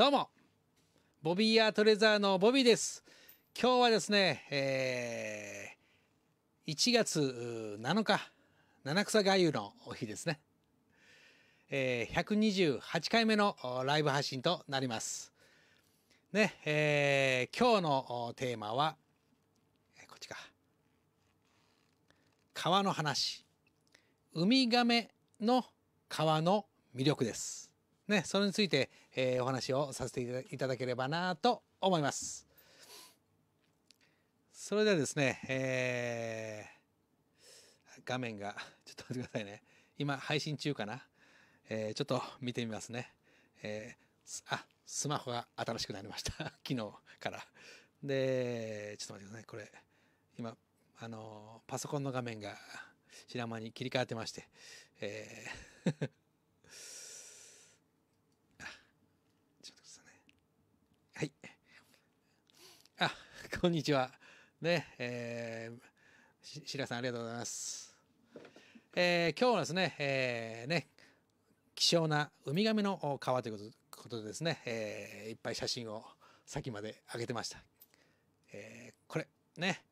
どうもボビーアートレザーのボビーです今日はですね、えー、1月7日七草がゆの日ですね、えー、128回目のライブ配信となりますね、えー、今日のテーマは、こっちか川の話ウミガメの川の魅力ですねそれについてえー、お話をさせていただければなと思います。それではですね、えー、画面が、ちょっと待ってくださいね。今、配信中かな。えー、ちょっと見てみますね。えー、あ、スマホが新しくなりました。昨日から。で、ちょっと待ってください。これ、今、あの、パソコンの画面が、知ら間に切り替わってまして、えーこんにちは。ね、えー、白さんありがとうございます。えー、今日はですね、えー、ね、希少なウミガメの川ということこでですね、えー、いっぱい写真を先まで上げてました。えー、これ、ね、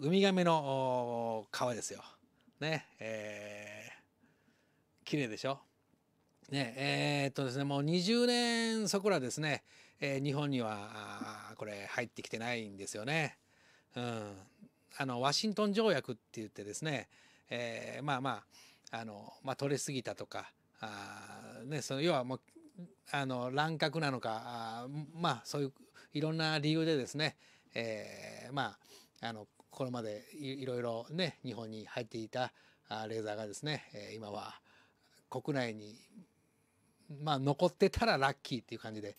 ウミガメの川ですよ。ね、えー、綺麗でしょ。ね、えー、っとですね、もう20年そこらですね、えー、日本にはこれ入ってきてないんですよね。うん、あのワシントン条約って言ってですね、えー、まあまああの、まあ、取れすぎたとかあ、ね、その要はもうあの乱獲なのかあまあそういういろんな理由でですね、えー、まああのこれまでいろいろね日本に入っていたレーザーがですね、えー、今は国内に、まあ、残ってたらラッキーっていう感じで、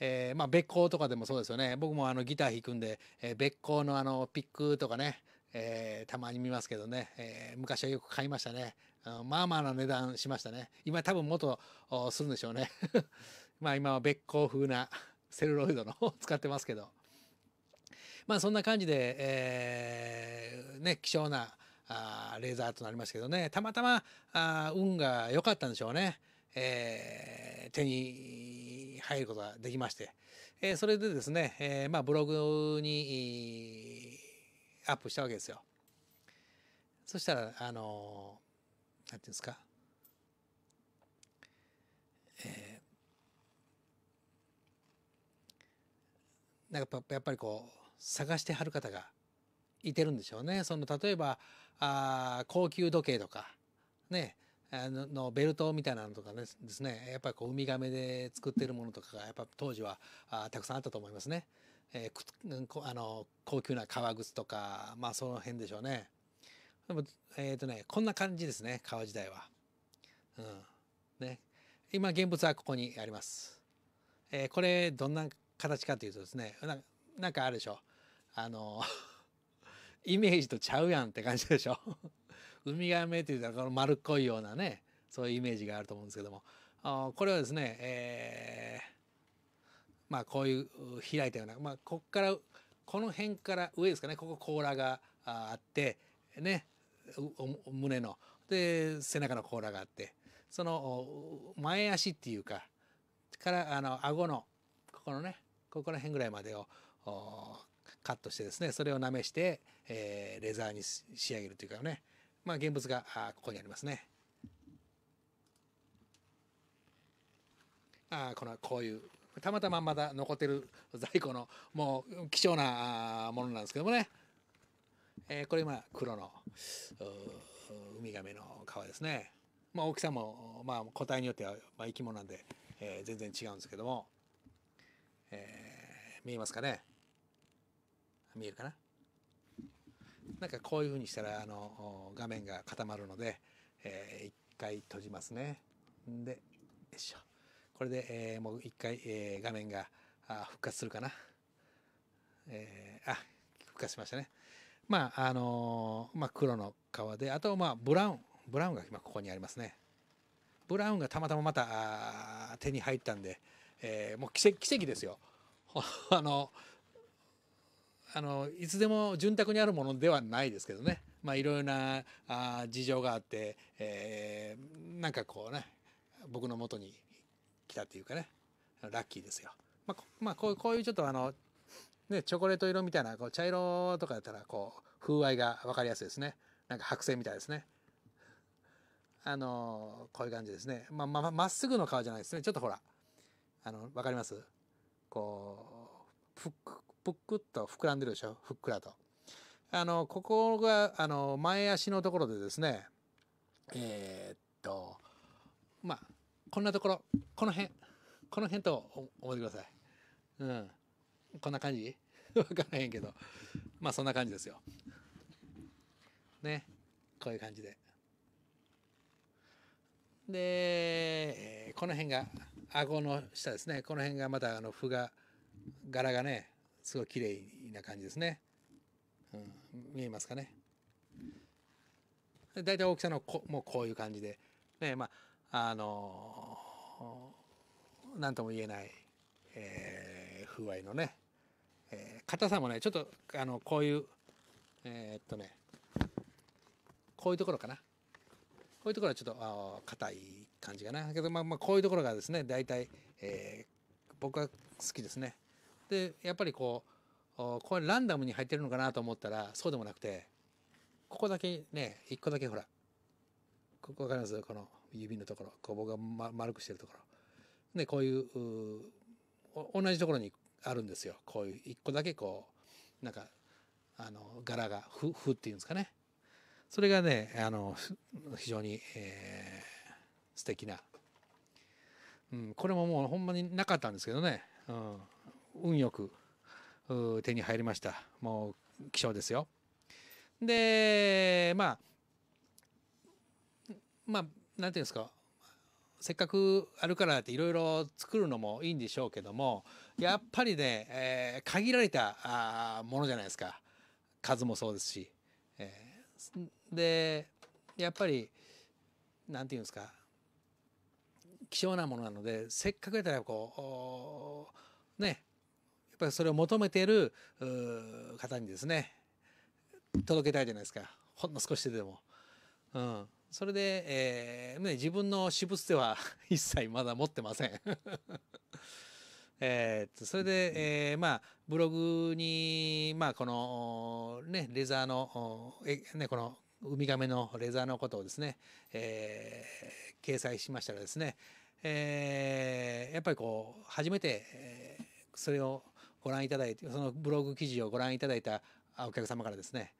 えー、まあ別行とかでもそうですよね僕もあのギター弾くんで、えー、別行のあのピックとかね、えー、たまに見ますけどね、えー、昔はよく買いましたねまあまあな値段しましたね今多分もっとするんでしょうね まあ今は別行風なセルロイドの 使ってますけどまあそんな感じで、えー、ね希少なあレーザーとなりましたけどねたまたまあ運が良かったんでしょうね、えー、手に入ることができまして、えそれでですね、えまあ、ブログにアップしたわけですよ。そしたら、あのー、なんていうんですか、えー、なんかやっぱりこう、探してはる方がいてるんでしょうね。その例えばあ高級時計とかねあのベルトみたいなのとかねですねやっぱりこうウミガメで作ってるものとかがやっぱ当時はあたくさんあったと思いますね、えー、あの高級な革靴とかまあその辺でしょうねでもえっ、ー、とねこんな感じですね革時代は、うんね、今現物はここにあります、えー、これどんな形かというとですねなんかあるでしょあの イメージとちゃうやんって感じでしょウミガメというとこの丸っこいようなねそういうイメージがあると思うんですけどもこれはですね、えー、まあこういう開いたような、まあ、ここからこの辺から上ですかねここ甲羅があってね胸ので背中の甲羅があってその前足っていうかからあの顎のここのねここら辺ぐらいまでをカットしてですねそれをなめして、えー、レザーに仕上げるというかねまあ、現物があここにありますね。あこのこういうたまたままだ残ってる在庫のもう貴重なものなんですけどもね、えー、これ今黒のウミガメの皮ですね、まあ、大きさも、まあ、個体によっては、まあ、生き物なんで、えー、全然違うんですけども、えー、見えますかね見えるかななんかこういうふうにしたらあの画面が固まるので、えー、1回閉じますね。でよいしょこれで、えー、もう1回、えー、画面があ復活するかな。えー、あ復活しましたね。まああのー、まあ、黒の革であとまあブラウンブラウンが今ここにありますね。ブラウンがたまたままた手に入ったんで、えー、もう奇跡奇跡ですよ。あのあのいつでも潤沢にあるものではないですけどね、まあ、いろいろなあ事情があって、えー、なんかこうね僕のもとに来たっていうかねラッキーですよ。まあ、まあ、こうこういうちょっとあの、ね、チョコレート色みたいなこう茶色とかだったらこう風合いが分かりやすいですねなんか白線みたいですね。あのこういう感じですね。まあ、ままっすぐの顔じゃないですね。ちょっとほら、あの、わかりますこう、ふっぷくっと膨らんでるでしょふっくらと。あのここがあの前足のところでですねえー、っとまあこんなところこの辺この辺と思ってください。うん、こんな感じ分 からへんけどまあそんな感じですよ。ねこういう感じで。でこの辺が顎の下ですねこの辺がまたあの歩が柄がねすごい綺麗な感じですね、うん、見えますかね大体大きさのこもうこういう感じでねまああの何とも言えない、えー、風合いのね、えー、硬さもねちょっとあのこういうえー、っとねこういうところかなこういうところはちょっと硬い感じかなけど、まあ、まあこういうところがですね大体、えー、僕は好きですね。でやっぱりこうこれランダムに入ってるのかなと思ったらそうでもなくてここだけね一個だけほらここ分かりますこの指のところこう僕が、ま、丸くしてるところでこういう同じところにあるんですよこういう一個だけこうなんかあの柄がふふっていうんですかねそれがねあの非常に、えー、素敵な、うん、これももうほんまになかったんですけどね、うん、運よく手に入りました。もう希少ですよ。で、まあ、まあ、なんていうんですか、せっかくあるからっていろいろ作るのもいいんでしょうけども、やっぱりね、えー、限られたあものじゃないですか。数もそうですし。えー、で、やっぱり、なんていうんですか、希少なものなので、せっかくやったらこう、ね、ぱりそれを求めている方にですね届けたいじゃないですかほんの少しでも。うん、それで、えーね、自分の私物では 一切まだ持ってません えっとそれで、えー、まあ、ブログに、まあ、この、ね、レザーの、え、ね、この、ウミガメのレザーのことをですね、えー、掲載しましたらですね、えー、やっぱりこう、初めて、えー、それをご覧いただいてそのブログ記事をご覧いただいたお客様からですね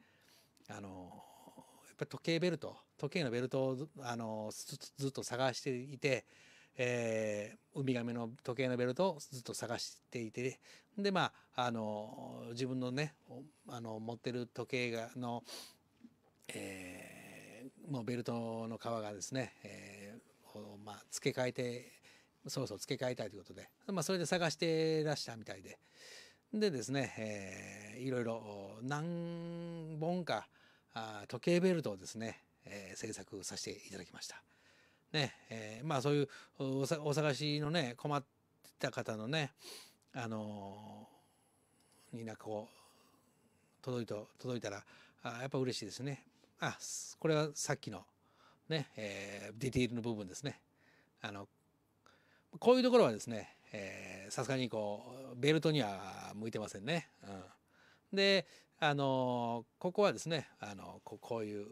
あのやっぱり時計ベルト時計のベルトをあのずっと探していて、えー、ウミガメの時計のベルトをずっと探していてでまああの自分のねあの持ってる時計がの、えー、もうベルトの革がですね、えーまあ、付け替えてそろそろ付け替えたいということで、まあ、それで探してらしたみたいででですね、えー、いろいろ何本かあ時計ベルトをですね、えー、制作させていただきました。ねえー、まあそういうお探しのね困った方のねあのー、になんかこう届いと届いたらあやっぱ嬉しいですね。あこれはさっきのね、えー、ディティールの部分ですね。あのこういうところはですねさすがにこうベルトには向いてませんね。うん、であのここはですねあのここういう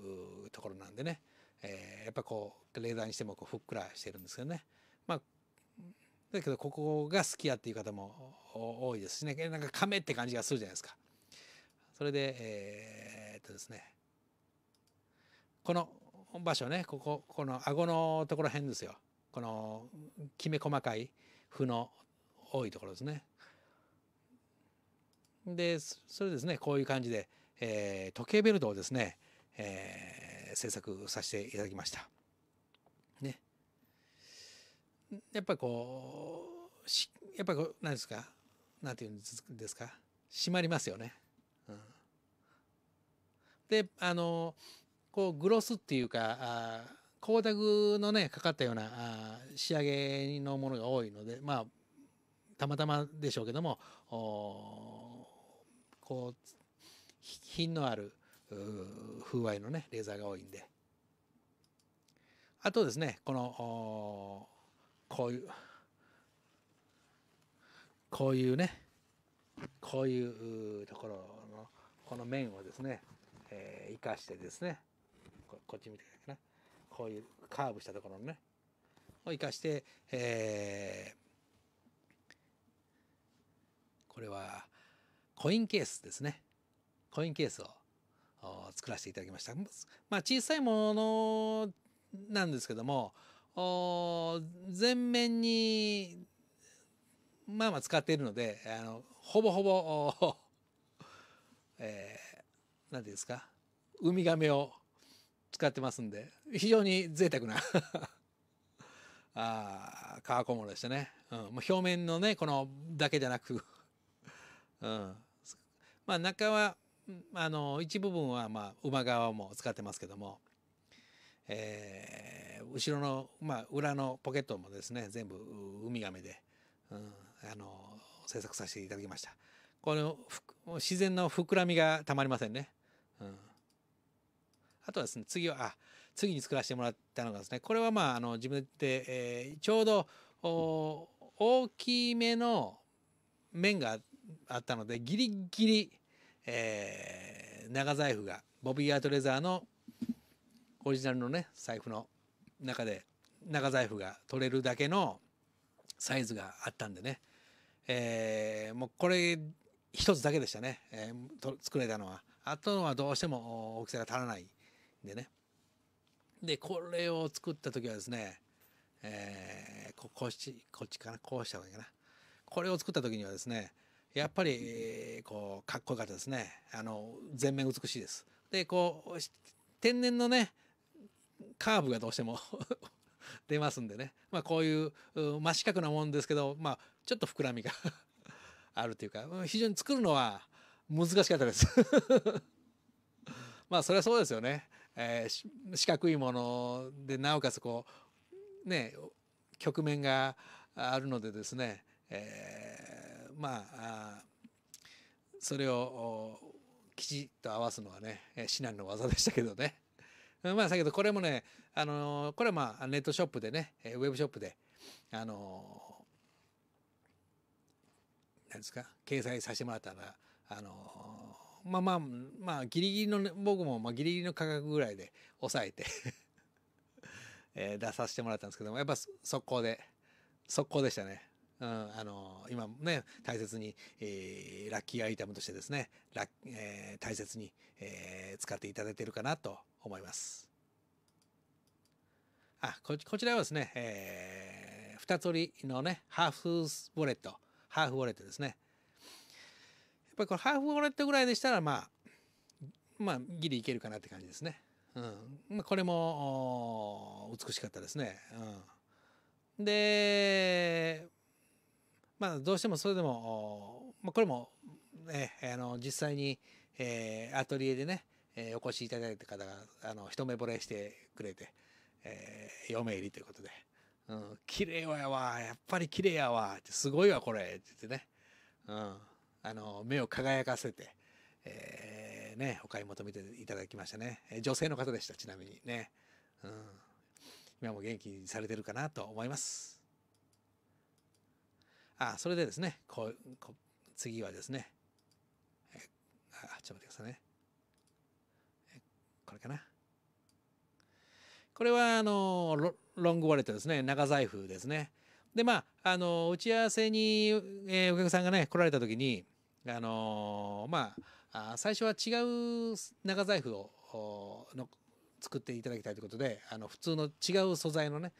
ところなんでね、えー、やっぱこうレーダーにしてもこうふっくらしてるんですけどね。まあだけどここが好きやっていう方も多いですしねなんか亀って感じがするじゃないですか。それでえー、っとですねこの場所ねこここの顎のところ辺ですよ。このきめ細かい負の多いところですね。でそれですねこういう感じで、えー、時計ベルトをですね、えー、制作させていただきました。ね。やっぱりこうしやっぱりこう何ですか何て言うんですか締まりますよね。うん、であのこうグロスっていうかあ光沢のねかかったような仕上げのものが多いのでまあたまたまでしょうけどもこう品のある風合いのねレーザーが多いんであとですねこのこういうこういうねこういうところのこの面をですね、えー、生かしてですねこっち見てこういうカーブしたところのねを生かして、えー、これはコインケースですねコインケースを作らせていただきました。まあ、小さいものなんですけども全面にまあまあ使っているのであのほぼほぼ、えー、何て言うんですかウミガメを使ってますんで、非常に贅沢な あ革小物でしたね。うん、もう表面のね、このだけじゃなく うん、まあ中は、あの、一部分は、まあ、馬側も使ってますけども、えー、後ろの、まあ、裏のポケットもですね、全部ウミガメで、うん、あの、制作させていただきました。この自然の膨らみがたまりませんね。あとはですね、次は、あ、次に作らせてもらったのがですね、これはまあ、あの、自分で、えー、ちょうど、大きめの面があったので、ギリギリ、えー、長財布が、ボビー・アートレザーのオリジナルのね、財布の中で、長財布が取れるだけのサイズがあったんでね、えー、もうこれ一つだけでしたね、えー、作れたのは。あとはどうしても大きさが足らないでねでこれを作った時はですねえー、ここっちこっちかなこうした方がいいかなこれを作った時にはですねやっぱり、えー、こうかっこよかったですねあの全面美しいですでこう天然のねカーブがどうしても 出ますんでね、まあ、こういう真四角なもんですけど、まあ、ちょっと膨らみが あるというか非常に作るのは難しかったです まあそれはそうですよねえー、四角いものでなおかつこうね局面があるのでですね、えー、まあそれをきちっと合わすのはね至難の技でしたけどね。まあ、先けどこれもね、あのー、これはまあネットショップでねウェブショップで、あのー、なんですか掲載させてもらったら、あのまあまあ、まあ、ギリギリの、ね、僕もまあギリギリの価格ぐらいで抑えて え出させてもらったんですけども、やっぱ速攻で、速攻でしたね。うん、あのー、今ね、大切に、えー、ラッキーアイテムとしてですね、ラえー、大切に、えー、使っていただいてるかなと思います。あ、ここちらはですね、えー、2つ折りのね、ハーフウォレット、ハーフウォレットですね。ぱりこれハーフウォレットぐらいでしたらまあまあギリいけるかなって感じですね。うんまあ、これも美しかったですね。うん、でまあどうしてもそれでも、まあ、これも、ね、あの実際に、えー、アトリエでね、えー、お越しいただいた方があの一目惚れしてくれて、えー、嫁入りということで。うん、綺麗やわやっぱり綺麗やわってすごいわこれって言ってね、うん、あの目を輝かせて、えー、ね、お買い求めていただきましたね、え女性の方でしたちなみにね、うん、今も元気にされてるかなと思いますあそれでですねこうこ次はですねえあちょっと待ってくださいねえこれかなこれはあのロロングウォレットですね長財布ですねでまああの打ち合わせに、えー、お客さんがね来られた時にあのー、まあ最初は違う長財布をの作っていただきたいということであの普通の違う素材のね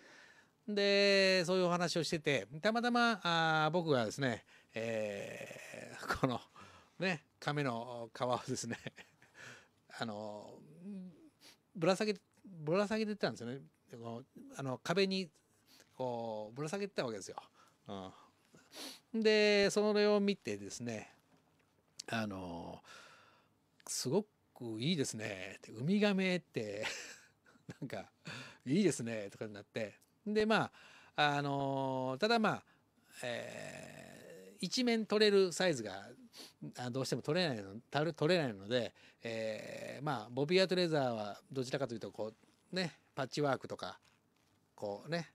でそういうお話をしててたまたまあ僕がですね、えー、このね亀の皮をですね あのぶら下げぶら下げてたんですよねあの壁にこうぶら下げてたわけですよ。うん、でそれを見てですねあのすごくいいですねウミガメって なんかいいですねとかになってでまああのただまあ、えー、一面取れるサイズがどうしても取れないの取れないので、えー、まあボビーアトレザーはどちらかというとこうねパッチワークとかこうね、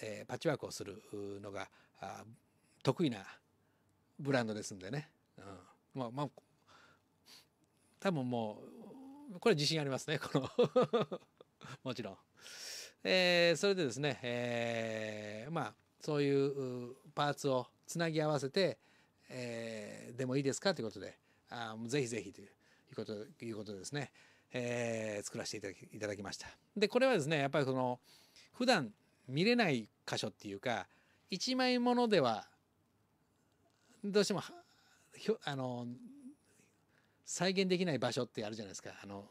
えー、パッチワークをするのが得意なブランドですんでねうん、まあまあ多分もうこれ自信ありますねこの もちろん。えー、それでですね、えー、まあそういうパーツをつなぎ合わせて、えー、でもいいですかということであぜひぜひというこということですね、えー、作らせていただきいただきました。でこれはですねやっぱりその普段見れない箇所っていうか一枚ものではどうしてもひょあの再現できない場所ってあるじゃないですかあの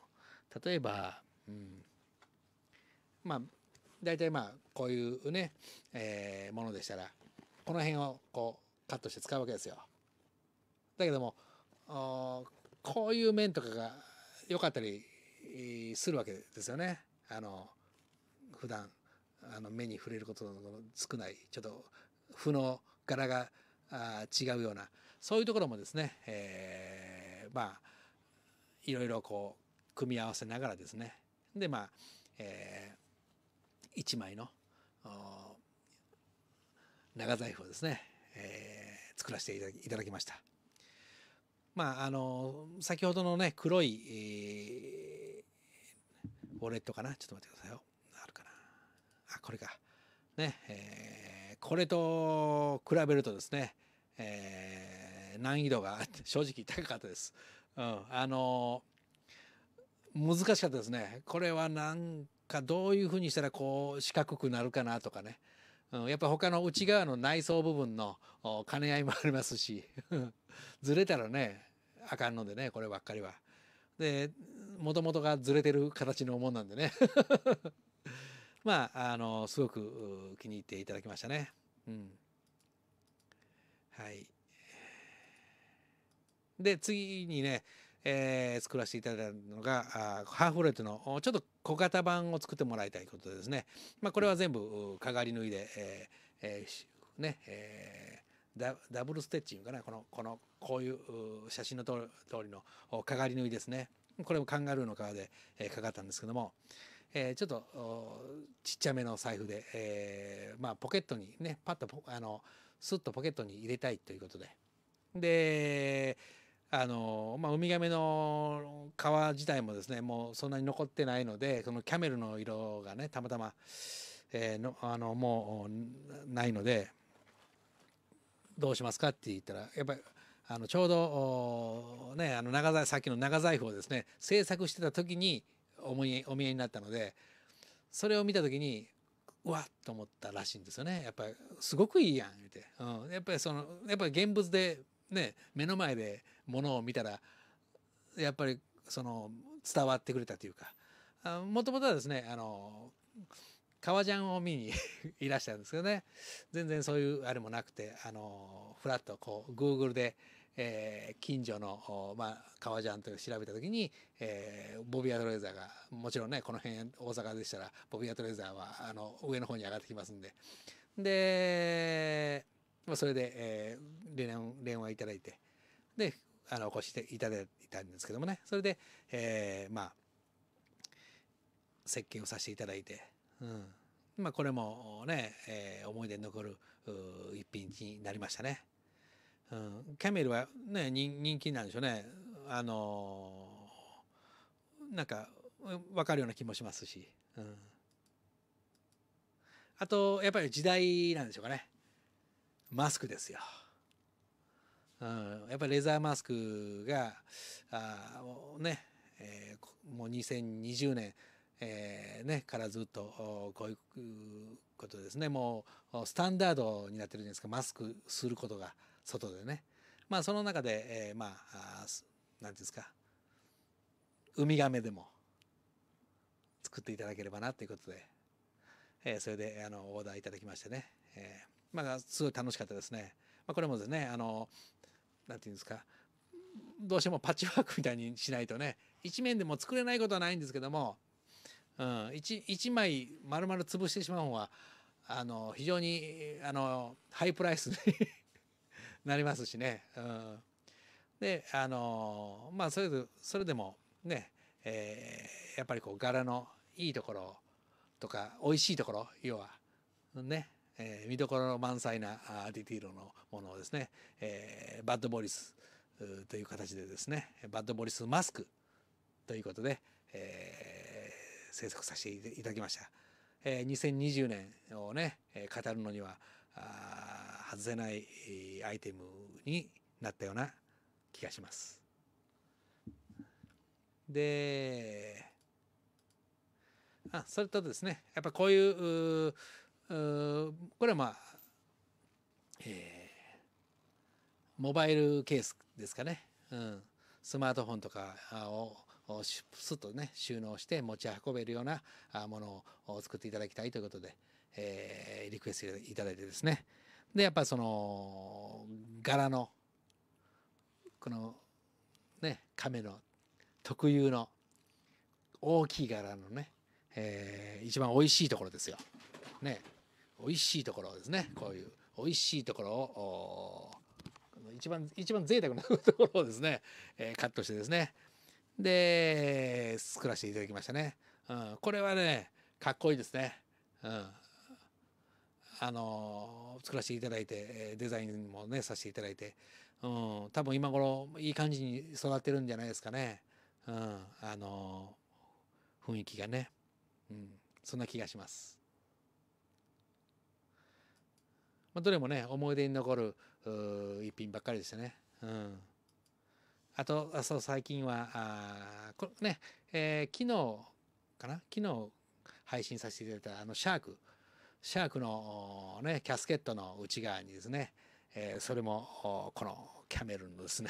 例えば、うん、まあ大体まあこういうね、えー、ものでしたらこの辺をこうカットして使うわけですよ。だけどもこういう面とかが良かったりするわけですよね。あの普段あの目に触れることの少ないちょっと負の柄が違うようなそういうところもですね、えー、まあいろいろこう組み合わせながらですねでまあ、えー、一枚の長財布をですね、えー、作らせていただきました。まああの先ほどのね黒い、えー、ウォレットかなちょっと待ってくださいよあるかなあこれかね、えー、これと比べるとですね、えー難易度が 正直高かったです。うん、あの難しかったですね。これはなんかどういうふうにしたらこう四角くなるかなとかね。うん、やっぱ他の内側の内装部分の兼ね合いもありますし ずれたらねあかんのでねこればっかりは。でもともとがずれてる形のもんなんでね まああのすごく気に入っていただきましたね。うん、はいで次にね、えー、作らせていただいたのがあハーフレットのちょっと小型版を作ってもらいたいことですね、まあ、これは全部かがり縫いで、えーえー、ねえー、ダブルステッチンうかなこのこのこういう写真の通りのかがり縫いですねこれもカンガルーの皮で、えー、かかったんですけども、えー、ちょっとちっちゃめの財布で、えー、まあ、ポケットにねパッとあのスッとポケットに入れたいということでであのまあ、ウミガメの皮自体もですねもうそんなに残ってないのでそのキャメルの色がねたまたま、えー、のあのもうないのでどうしますかって言ったらやっぱりあのちょうどねあの長財さっきの長財布をですね制作してた時にお見えお見えになったのでそれを見た時にうわっと思ったらしいんですよねやっぱりすごくいいやんって、うん、やっぱりそのやっぱり現物でね目の前でものを見たらやっぱりその伝わってくれたというかもともとはですねあの革ジャンを見に いらっしゃるんですけどね全然そういうあれもなくてあのフラッとこうグーグルで、えー、近所の、まあ、革ジャンという調べた時に、えー、ボビア・トレーザーがもちろんねこの辺大阪でしたらボビア・トレーザーはあの上の方に上がってきますんででまあ、それで、えー、連連連話いただいてであのお越しいただいたんですけどもねそれで、えー、まあ接見をさせていただいて、うんまあ、これもね、えー、思い出に残る一品になりましたね。うん、キャメルはね人気なんでしょうね。あのー、なんか分かるような気もしますし、うん、あとやっぱり時代なんでしょうかね。マスクですよ。うん、やっぱりレザーマスクがあね、えー、もう2020年、えー、ね、からずっとこういうことですねもうスタンダードになってるじゃないですかマスクすることが外でね。まあその中で、えー、まあ何て言うんですかウミガメでも作っていただければなということで、えー、それであのオーダーいただきましてね、えまあ、すごい楽しかったですね。まあ、これもですねあのなんていうんですかどうしてもパッチワークみたいにしないとね一面でも作れないことはないんですけども、うん、一一枚丸々潰してしまうのはあの非常にあのハイプライスになりますしね。うん、であのまあそれでそれでもね、えー、やっぱりこう柄のいいところとか美味しいところ要はねえー、見どころ満載なディティールのものをですね、えー、バッドボリスという形でですねバッドボリスマスクということで、えー、制作させていただきました。えー、2020年をね語るのにはあ外せないアイテムになったような気がします。であそれとですねやっぱこういうこれはまあ、えー、モバイルケースですかね、うん、スマートフォンとかをすっとね収納して持ち運べるようなものを作っていただきたいということで、えー、リクエストいただいてですねでやっぱその柄のこのね亀の特有の大きい柄のね、えー、一番おいしいところですよ。ね美味しいところですねこういう美味しいところを一番一番贅沢なところをですね、えー、カットしてですねで作らせていただきましたね、うん、これはねかっこいいですね、うん、あの作らせていただいてデザインもねさせていただいて、うん、多分今頃いい感じに育ってるんじゃないですかね、うん、あの雰囲気がね、うん、そんな気がします。まあ、どれもね思い出に残る一品ばっかりでしたね。うん、あとあそう最近はあこね、えー、昨日かな昨日配信させていただいたあのシャークシャークの、ね、キャスケットの内側にですね、えー、それもこのキャメルのですね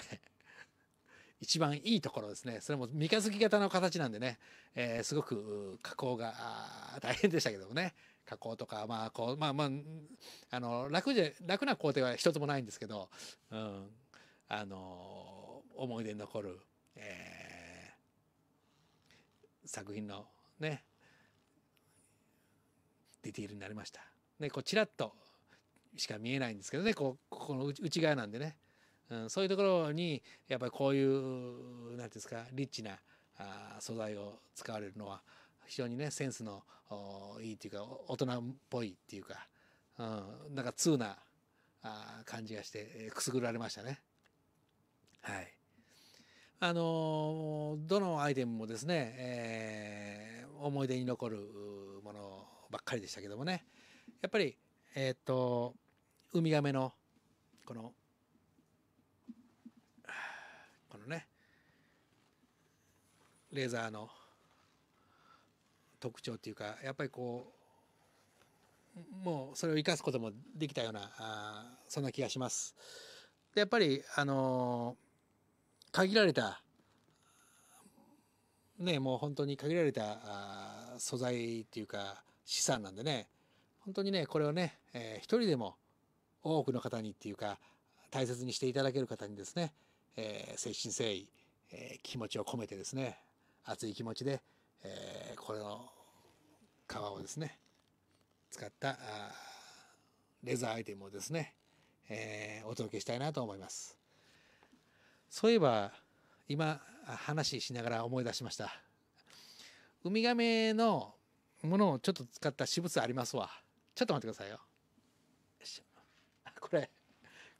一番いいところですねそれも三日月型の形なんでね、えー、すごく加工が大変でしたけどもね加工とかまあこうまあまああの楽じゃ楽な工程は一つもないんですけど、うん、あの思い出に残る、えー、作品のねディティールになりました。ね、こうちらっとしか見えないんですけどねこうこの内側なんでねうん、そういうところにやっぱりこういう何て言うんですかリッチなあ素材を使われるのは非常にねセンスのいいっていうか大人っぽいっていうか、うん、なんか通なあ感じがして、えー、くすぐられましたね。はい。あのどのアイテムもですね、えー、思い出に残るものばっかりでしたけどもねやっぱりえっ、ー、とウミガメのこのこのねレーザーの特徴っていうかやっぱりこうもうそれを生かすこともできたようなあそんな気がします。でやっぱりあのー、限られたねもう本当に限られたあ素材っていうか資産なんでね本当にねこれをね、えー、一人でも多くの方にっていうか大切にしていただける方にですねえー、誠心誠意、えー、気持ちを込めてですね熱い気持ちで、えー、これの皮をですね使ったレザーアイテムをですね、えー、お届けしたいなと思いますそういえば今話しながら思い出しましたウミガメのものをちょっと使った私物ありますわちょっと待ってくださいよこれ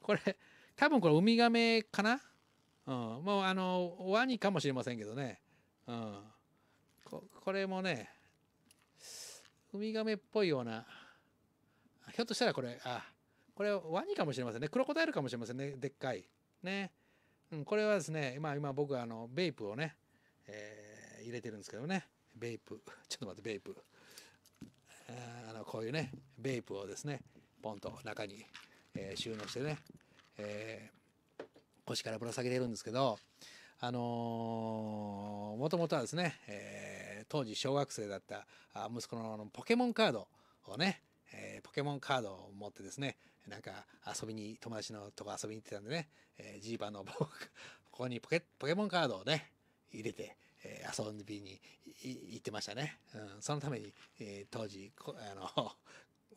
これ多分これウミガメかなうん、もうあのワニかもしれませんけどね、うん、ここれもねウミガメっぽいようなひょっとしたらこれあこれワニかもしれませんねクロコダイルかもしれませんねでっかいね、うん、これはですね、今今僕はあのベイプをね、えー、入れてるんですけどねベイプちょっと待ってベイプあのこういうねベイプをですねポンと中に、えー、収納してね、えー腰からぶら下げてるんですけど、あのもともとはですね、えー、当時小学生だった息子のポケモンカードをね、えー、ポケモンカードを持ってですね、なんか遊びに、友達のとこ遊びに行ってたんでね、えー、ジーパンのここにポケポケモンカードをね、入れて、えー、遊びに行ってましたね。うん、そのために、えー、当時こ、あの、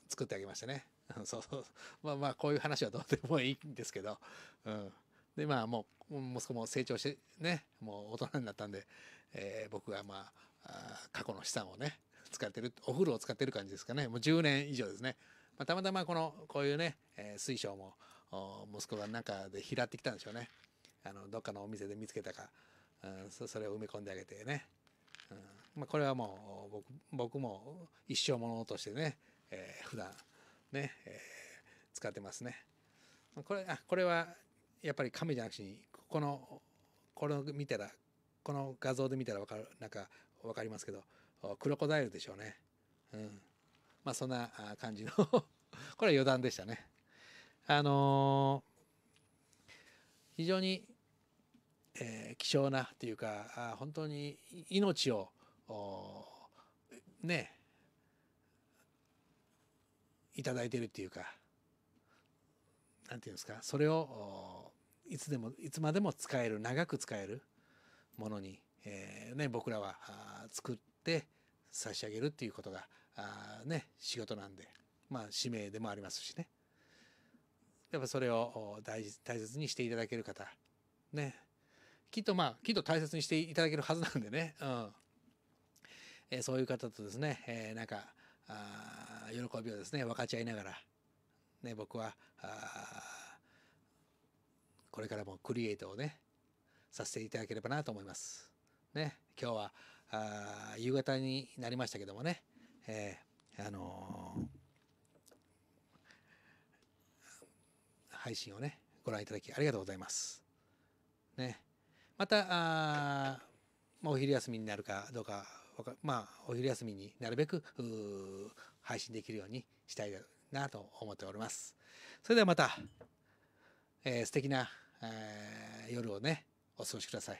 作ってあげましたね。そうそう。まあまあ、こういう話はどうでもいいんですけど、うん。でまあもう息子も成長してねもう大人になったんで、えー、僕がまあ過去の資産をね使ってるお風呂を使ってる感じですかねもう10年以上ですね、まあ、たまたまこのこういうね、えー、水晶も息子が中で拾ってきたんでしょうねあのどっかのお店で見つけたか、うん、そそれを埋め込んであげてね、うんまあ、これはもう僕僕も一生ものとしてね、えー、普段ね、えー、使ってますねこれあこれはやっぱり神じゃなくてこのこれを見たらこの画像で見たらわかるなんかわかりますけどクロコダイルでしょうね、うん、まあそんな感じの これは余談でしたねあのー、非常に、えー、希少なっていうかあ本当に命をね頂いてるっていうかなんていうんですかそれをいつでもいつまでも使える長く使えるものに、えーね、僕らは作って差し上げるっていうことがあ、ね、仕事なんで、まあ、使命でもありますしねやっぱそれを大大切にしていただける方ねきっとまあきっと大切にしていただけるはずなんでね、うんえー、そういう方とですね、えー、なんかあ喜びをですね分かち合いながら、ね、僕はあこれからもクリエイトをねさせていただければなと思います。ね今日はあ夕方になりましたけどもね、えー、あのー、配信をねご覧いただきありがとうございます。ね、またあ、まあ、お昼休みになるかどうかまあお昼休みになるべく配信できるようにしたいなと思っております。それではまた、えー、素敵な夜をね、お過ごしください。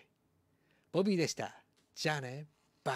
ボビーでした。じゃあね、バイ。